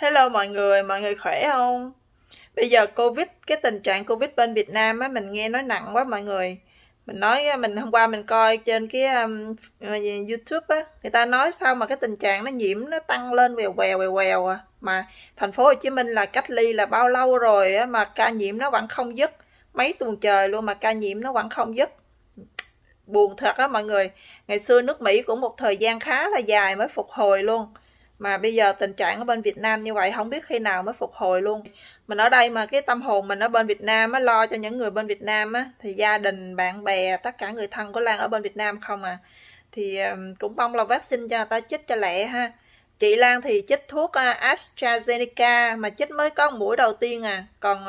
Hello mọi người, mọi người khỏe không? Bây giờ Covid, cái tình trạng Covid bên Việt Nam á, mình nghe nói nặng quá mọi người Mình nói, mình hôm qua mình coi trên cái um, ờ, Youtube á Người ta nói sao mà cái tình trạng nó nhiễm nó tăng lên vèo vèo vèo vèo à Mà thành phố Hồ Chí Minh là cách ly là bao lâu rồi á mà ca nhiễm nó vẫn không dứt Mấy tuần trời luôn mà ca nhiễm nó vẫn không dứt Buồn thật á mọi người Ngày xưa nước Mỹ cũng một thời gian khá là dài mới phục hồi luôn mà bây giờ tình trạng ở bên Việt Nam như vậy không biết khi nào mới phục hồi luôn mình ở đây mà cái tâm hồn mình ở bên Việt Nam á lo cho những người bên Việt Nam á thì gia đình bạn bè tất cả người thân của Lan ở bên Việt Nam không à thì cũng mong là vaccine cho người ta chích cho lẹ ha chị Lan thì chích thuốc à, AstraZeneca mà chích mới có mũi đầu tiên à còn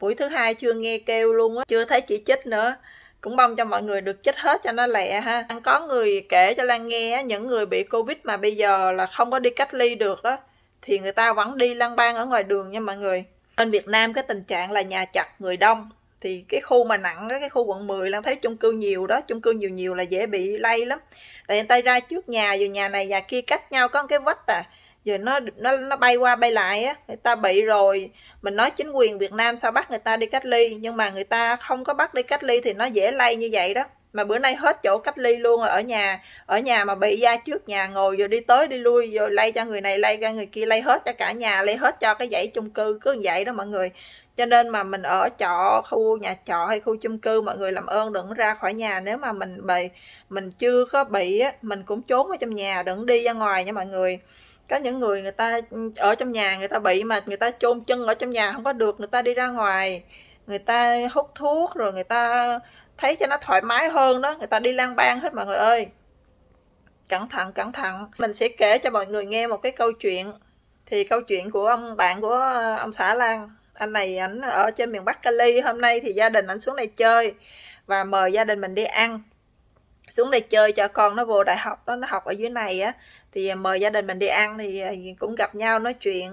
mũi à, thứ hai chưa nghe kêu luôn á chưa thấy chị chích nữa cũng mong cho mọi người được chết hết cho nó lẹ ha có người kể cho lan nghe những người bị covid mà bây giờ là không có đi cách ly được đó thì người ta vẫn đi lang bang ở ngoài đường nha mọi người bên việt nam cái tình trạng là nhà chặt người đông thì cái khu mà nặng đó, cái khu quận 10 là thấy chung cư nhiều đó chung cư nhiều nhiều là dễ bị lây lắm tại người ta ra trước nhà dù nhà này nhà kia cách nhau có một cái vách à rồi nó nó nó bay qua bay lại á người ta bị rồi mình nói chính quyền Việt Nam sao bắt người ta đi cách ly nhưng mà người ta không có bắt đi cách ly thì nó dễ lây như vậy đó mà bữa nay hết chỗ cách ly luôn rồi ở nhà ở nhà mà bị ra trước nhà ngồi rồi đi tới đi lui rồi lây cho người này lây ra người kia lây hết cho cả nhà lây hết cho cái dãy chung cư cứ vậy đó mọi người cho nên mà mình ở trọ khu nhà trọ hay khu chung cư mọi người làm ơn đừng ra khỏi nhà nếu mà mình bị mình chưa có bị á mình cũng trốn ở trong nhà đừng đi ra ngoài nha mọi người có những người người ta ở trong nhà người ta bị mà người ta chôn chân ở trong nhà không có được người ta đi ra ngoài người ta hút thuốc rồi người ta thấy cho nó thoải mái hơn đó người ta đi lang bang hết mọi người ơi cẩn thận cẩn thận mình sẽ kể cho mọi người nghe một cái câu chuyện thì câu chuyện của ông bạn của ông xã Lan anh này ảnh ở trên miền Bắc Cali hôm nay thì gia đình ảnh xuống đây chơi và mời gia đình mình đi ăn xuống đây chơi cho con nó vô đại học đó nó học ở dưới này á thì mời gia đình mình đi ăn thì à, cũng gặp nhau nói chuyện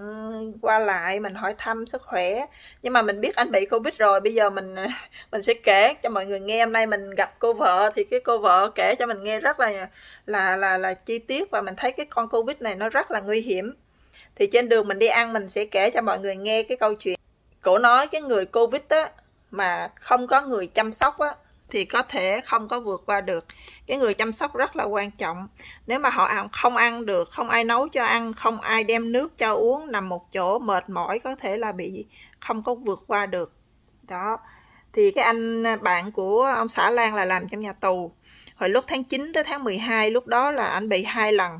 qua lại mình hỏi thăm sức khỏe nhưng mà mình biết anh bị covid rồi bây giờ mình à, mình sẽ kể cho mọi người nghe hôm nay mình gặp cô vợ thì cái cô vợ kể cho mình nghe rất là là là là chi tiết và mình thấy cái con covid này nó rất là nguy hiểm thì trên đường mình đi ăn mình sẽ kể cho mọi người nghe cái câu chuyện cổ nói cái người covid á mà không có người chăm sóc á thì có thể không có vượt qua được cái người chăm sóc rất là quan trọng nếu mà họ không ăn được không ai nấu cho ăn không ai đem nước cho uống nằm một chỗ mệt mỏi có thể là bị không có vượt qua được đó thì cái anh bạn của ông xã Lan là làm trong nhà tù hồi lúc tháng 9 tới tháng 12 lúc đó là anh bị hai lần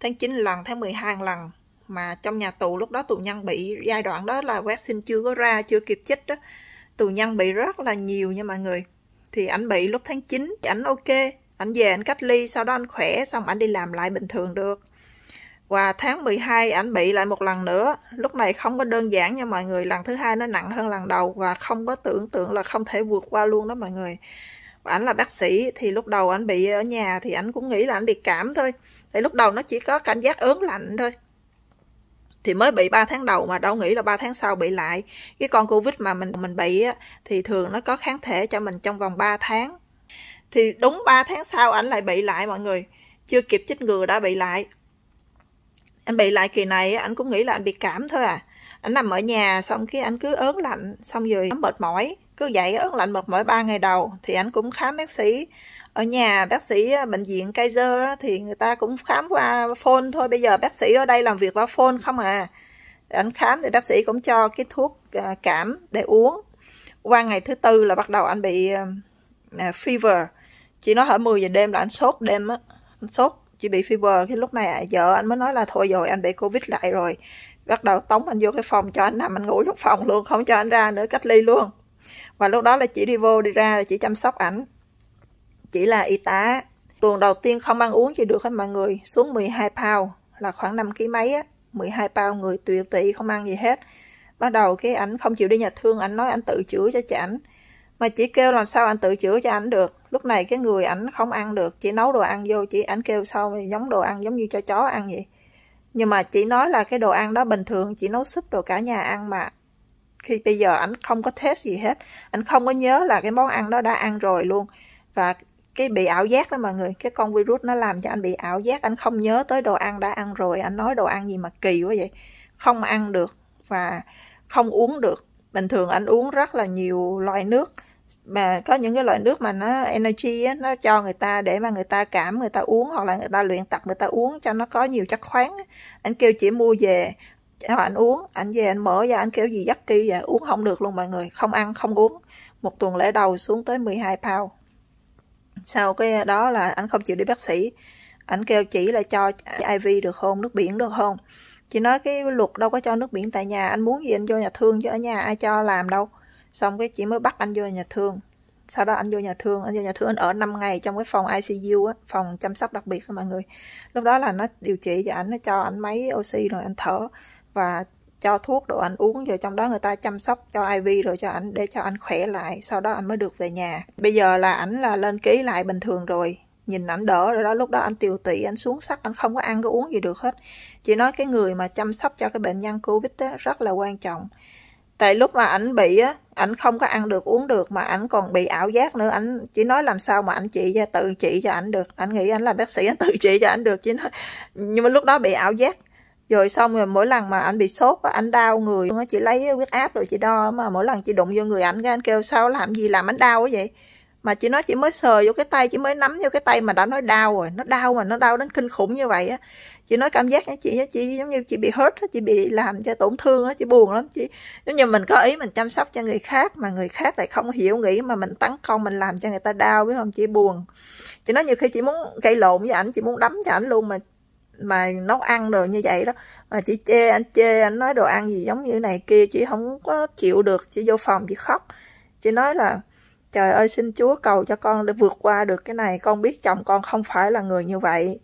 tháng 9 lần tháng 12 lần mà trong nhà tù lúc đó tù nhân bị giai đoạn đó là vaccine chưa có ra chưa kịp chích đó tù nhân bị rất là nhiều nha mọi người thì ảnh bị lúc tháng 9 ảnh ok ảnh về ảnh cách ly sau đó anh khỏe xong ảnh đi làm lại bình thường được và tháng 12 ảnh bị lại một lần nữa lúc này không có đơn giản nha mọi người lần thứ hai nó nặng hơn lần đầu và không có tưởng tượng là không thể vượt qua luôn đó mọi người và ảnh là bác sĩ thì lúc đầu ảnh bị ở nhà thì ảnh cũng nghĩ là ảnh bị cảm thôi thì lúc đầu nó chỉ có cảm giác ớn lạnh thôi thì mới bị 3 tháng đầu mà đâu nghĩ là 3 tháng sau bị lại cái con covid mà mình mình bị á, thì thường nó có kháng thể cho mình trong vòng 3 tháng thì đúng 3 tháng sau ảnh lại bị lại mọi người chưa kịp chích ngừa đã bị lại anh bị lại kỳ này anh cũng nghĩ là anh bị cảm thôi à anh nằm ở nhà xong cái anh cứ ớn lạnh xong rồi mệt mỏi cứ vậy ớn lạnh mệt mỏi ba ngày đầu thì anh cũng khám bác sĩ ở nhà bác sĩ à, bệnh viện Kaiser thì người ta cũng khám qua phone thôi bây giờ bác sĩ ở đây làm việc qua phone không à anh khám thì bác sĩ cũng cho cái thuốc à, cảm để uống qua ngày thứ tư là bắt đầu anh bị à, fever chỉ nói hở 10 giờ đêm là anh sốt đêm á anh sốt chỉ bị fever cái lúc này à, vợ anh mới nói là thôi rồi anh bị covid lại rồi bắt đầu tống anh vô cái phòng cho anh nằm anh ngủ trong phòng luôn không cho anh ra nữa cách ly luôn và lúc đó là chỉ đi vô đi ra là chị chăm sóc ảnh chỉ là y tá. Tuần đầu tiên không ăn uống gì được hết mọi người, xuống 12 pound là khoảng 5 kg mấy á, 12 pound người tuyệt tị không ăn gì hết. Bắt đầu cái ảnh không chịu đi nhà thương, ảnh nói ảnh tự chữa cho chị ảnh. Mà chỉ kêu làm sao ảnh tự chữa cho ảnh được. Lúc này cái người ảnh không ăn được, chỉ nấu đồ ăn vô, chỉ ảnh kêu sao giống đồ ăn giống như cho chó ăn vậy. Nhưng mà chỉ nói là cái đồ ăn đó bình thường, chỉ nấu súp đồ cả nhà ăn mà khi bây giờ ảnh không có test gì hết ảnh không có nhớ là cái món ăn đó đã ăn rồi luôn và cái bị ảo giác đó mọi người cái con virus nó làm cho anh bị ảo giác anh không nhớ tới đồ ăn đã ăn rồi anh nói đồ ăn gì mà kỳ quá vậy không ăn được và không uống được bình thường anh uống rất là nhiều loại nước mà có những cái loại nước mà nó energy á, nó cho người ta để mà người ta cảm người ta uống hoặc là người ta luyện tập người ta uống cho nó có nhiều chất khoáng anh kêu chỉ mua về cho anh uống anh về anh mở ra anh kêu gì dắt kia vậy uống không được luôn mọi người không ăn không uống một tuần lễ đầu xuống tới 12 pound sau cái ờ, đó là anh không chịu đi bác sĩ anh kêu chỉ là cho IV được không nước biển được không chị nói cái luật đâu có cho nước biển tại nhà anh muốn gì anh vô nhà thương chứ ở nhà ai cho làm đâu xong cái chị mới bắt anh vô nhà thương sau đó anh vô nhà thương anh vô nhà thương anh ở 5 ngày trong cái phòng ICU á, phòng chăm sóc đặc biệt đó mọi người lúc đó là nó điều trị cho ảnh nó cho ảnh máy oxy rồi anh thở và cho thuốc đồ anh uống rồi trong đó người ta chăm sóc cho IV rồi cho ảnh để cho anh khỏe lại sau đó anh mới được về nhà bây giờ là ảnh là lên ký lại bình thường rồi nhìn ảnh đỡ rồi đó lúc đó anh tiều tụy anh xuống sắc anh không có ăn có uống gì được hết chỉ nói cái người mà chăm sóc cho cái bệnh nhân covid á, rất là quan trọng tại lúc mà ảnh bị á ảnh không có ăn được uống được mà ảnh còn bị ảo giác nữa ảnh chỉ nói làm sao mà anh chị tự trị cho ảnh được ảnh nghĩ anh là bác sĩ anh tự trị cho ảnh được chỉ nói nhưng mà lúc đó bị ảo giác rồi xong rồi mỗi lần mà anh bị sốt và anh đau người nó chị lấy huyết áp rồi chị đo mà mỗi lần chị đụng vô người anh cái anh kêu sao làm gì làm anh đau quá vậy mà chị nói chị mới sờ vô cái tay chị mới nắm vô cái tay mà đã nói đau rồi nó đau mà nó đau đến kinh khủng như vậy á chị nói cảm giác chị chị giống như chị bị hurt chị bị làm cho tổn thương á chị buồn lắm chị giống như mình có ý mình chăm sóc cho người khác mà người khác lại không hiểu nghĩ mà mình tấn công mình làm cho người ta đau biết không chị buồn chị nói nhiều khi chị muốn gây lộn với ảnh chị muốn đấm cho ảnh luôn mà mà nấu ăn đồ như vậy đó mà chị chê anh chê anh nói đồ ăn gì giống như này kia chị không có chịu được chị vô phòng chị khóc chị nói là trời ơi xin chúa cầu cho con để vượt qua được cái này con biết chồng con không phải là người như vậy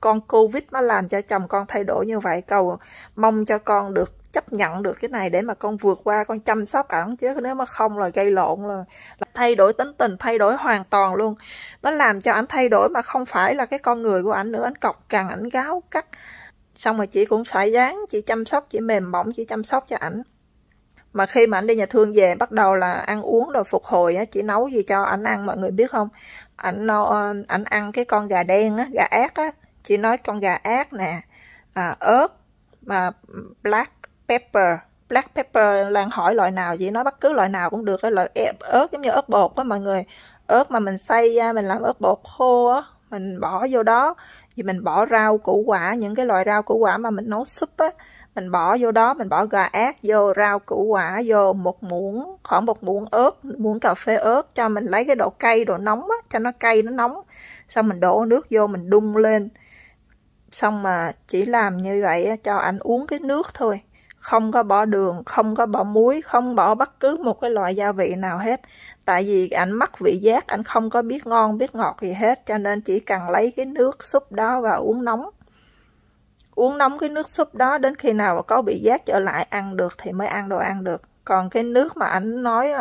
con covid nó làm cho chồng con thay đổi như vậy cầu mong cho con được chấp nhận được cái này để mà con vượt qua con chăm sóc ảnh chứ nếu mà không là gây lộn là, là thay đổi tính tình thay đổi hoàn toàn luôn nó làm cho ảnh thay đổi mà không phải là cái con người của ảnh nữa ảnh cọc cằn ảnh gáo cắt xong rồi chị cũng phải dáng chị chăm sóc chị mềm mỏng chị chăm sóc cho ảnh mà khi mà ảnh đi nhà thương về bắt đầu là ăn uống rồi phục hồi á chị nấu gì cho ảnh ăn mọi người biết không ảnh no ảnh ăn cái con gà đen á gà ác á chị nói con gà ác nè à, ớt mà black pepper black pepper lan hỏi loại nào chị nói bất cứ loại nào cũng được cái loại ớt giống như ớt bột đó mọi người ớt mà mình xay ra mình làm ớt bột khô á mình bỏ vô đó thì mình bỏ rau củ quả những cái loại rau củ quả mà mình nấu súp á mình bỏ vô đó mình bỏ gà ác vô rau củ quả vô một muỗng khoảng một muỗng ớt muỗng cà phê ớt cho mình lấy cái độ cay độ nóng á cho nó cay nó nóng xong mình đổ nước vô mình đun lên xong mà chỉ làm như vậy cho anh uống cái nước thôi không có bỏ đường không có bỏ muối không bỏ bất cứ một cái loại gia vị nào hết tại vì ảnh mắc vị giác anh không có biết ngon biết ngọt gì hết cho nên chỉ cần lấy cái nước súp đó và uống nóng uống nóng cái nước súp đó đến khi nào có vị giác trở lại ăn được thì mới ăn đồ ăn được còn cái nước mà ảnh nói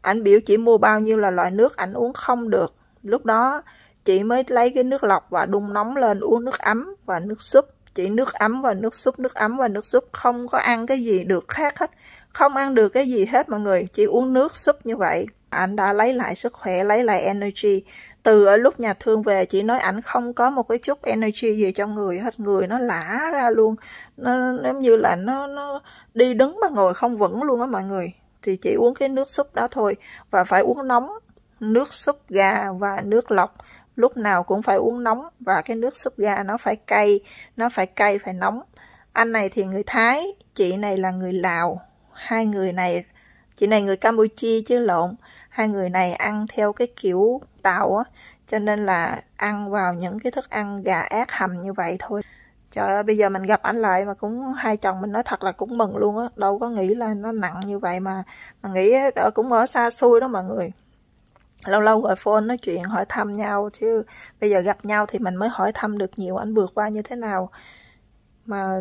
ảnh biểu chỉ mua bao nhiêu là loại nước ảnh uống không được lúc đó chị mới lấy cái nước lọc và đun nóng lên uống nước ấm và nước súp chỉ nước ấm và nước súp nước ấm và nước súp không có ăn cái gì được khác hết không ăn được cái gì hết mọi người chỉ uống nước súp như vậy anh đã lấy lại sức khỏe lấy lại energy từ ở lúc nhà thương về chị nói ảnh không có một cái chút energy gì trong người hết người nó lả ra luôn nó giống như là nó nó đi đứng mà ngồi không vững luôn á mọi người thì chỉ uống cái nước súp đó thôi và phải uống nóng nước súp gà và nước lọc lúc nào cũng phải uống nóng và cái nước súp ga nó phải cay nó phải cay phải nóng anh này thì người thái chị này là người lào hai người này chị này người campuchia chứ lộn hai người này ăn theo cái kiểu tàu á cho nên là ăn vào những cái thức ăn gà ác hầm như vậy thôi trời ơi bây giờ mình gặp ảnh lại mà cũng hai chồng mình nói thật là cũng mừng luôn á đâu có nghĩ là nó nặng như vậy mà mà nghĩ đó cũng ở xa xôi đó mọi người lâu lâu gọi phone nói chuyện hỏi thăm nhau chứ bây giờ gặp nhau thì mình mới hỏi thăm được nhiều anh vượt qua như thế nào mà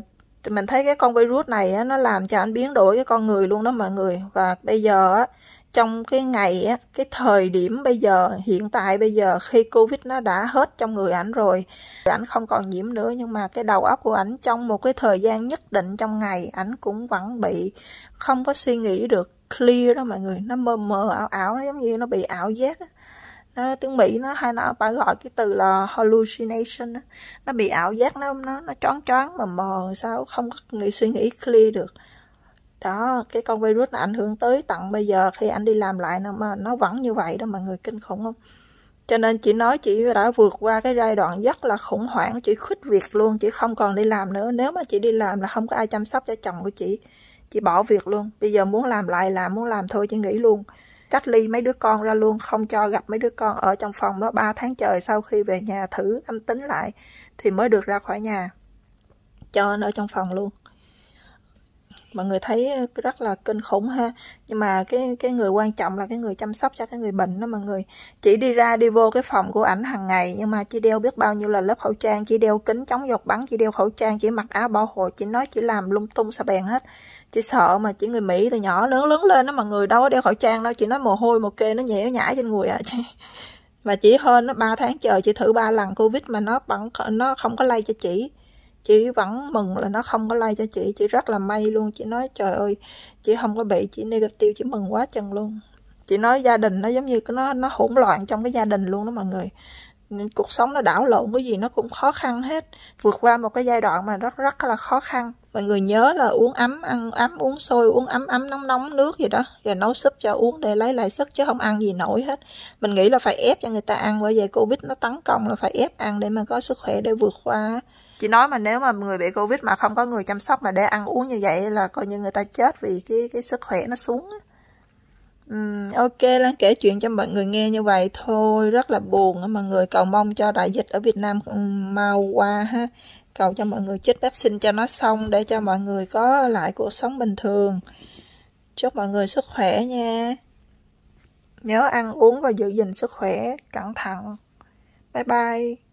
mình thấy cái con virus này nó làm cho anh biến đổi cái con người luôn đó mọi người và bây giờ á trong cái ngày á, cái thời điểm bây giờ hiện tại bây giờ khi covid nó đã hết trong người ảnh rồi ảnh không còn nhiễm nữa nhưng mà cái đầu óc của ảnh trong một cái thời gian nhất định trong ngày ảnh cũng vẫn bị không có suy nghĩ được clear đó mọi người nó mơ mờ ảo ảo nó giống như nó bị ảo giác nó tiếng mỹ nó hay nó phải gọi cái từ là hallucination nó bị ảo giác nó nó nó choáng choáng mà mờ sao không có nghĩ suy nghĩ clear được đó cái con virus nó ảnh hưởng tới tận bây giờ khi anh đi làm lại nó mà nó vẫn như vậy đó mà người kinh khủng không cho nên chị nói chị đã vượt qua cái giai đoạn rất là khủng hoảng chị khuyết việc luôn chị không còn đi làm nữa nếu mà chị đi làm là không có ai chăm sóc cho chồng của chị chị bỏ việc luôn bây giờ muốn làm lại làm muốn làm thôi chị nghỉ luôn cách ly mấy đứa con ra luôn không cho gặp mấy đứa con ở trong phòng đó 3 tháng trời sau khi về nhà thử âm tính lại thì mới được ra khỏi nhà cho nó ở trong phòng luôn mọi người thấy ờ, rất là kinh khủng ha nhưng mà cái cái người quan trọng là cái người chăm sóc cho cái người bệnh đó mọi người chỉ đi ra đi vô cái phòng của ảnh hàng ngày nhưng mà chỉ đeo biết bao nhiêu là lớp khẩu trang chỉ đeo kính chống giọt bắn chỉ đeo khẩu trang chỉ mặc áo bảo hộ chỉ nói chỉ làm lung tung xà bèn hết chị sợ mà chỉ người mỹ từ nhỏ lớn lớn lên đó mọi người đâu có đeo khẩu trang đâu chị nói mồ hôi một kê nó nhễ nhãi trên người à chị và chỉ hơn nó ba tháng trời chị thử ba lần covid mà nó vẫn nó không có lây cho chị chị vẫn mừng là nó không có like cho chị chị rất là may luôn chị nói trời ơi chị không có bị chị negative chị mừng quá chừng luôn chị nói gia đình nó giống như nó nó hỗn loạn trong cái gia đình luôn đó mọi người cuộc sống nó đảo lộn cái gì nó cũng khó khăn hết vượt qua một cái giai đoạn mà rất rất là khó khăn mọi người nhớ là uống ấm ăn ấm uống sôi uống ấm ấm nóng nóng nước gì đó rồi nấu súp cho uống để lấy lại sức chứ không ăn gì nổi hết mình nghĩ là phải ép cho người ta ăn bởi vậy covid nó tấn công là phải ép ăn để mà có sức khỏe để vượt qua chị nói mà nếu mà người bị covid mà không có người chăm sóc mà để ăn uống như vậy là coi như người ta chết vì cái cái sức khỏe nó xuống uhm, ok lan kể chuyện cho mọi người nghe như vậy thôi rất là buồn mọi người cầu mong cho đại dịch ở việt nam mau qua ha cầu cho mọi người chích vaccine cho nó xong để cho mọi người có lại cuộc sống bình thường chúc mọi người sức khỏe nha nhớ ăn uống và giữ gìn sức khỏe cẩn thận bye bye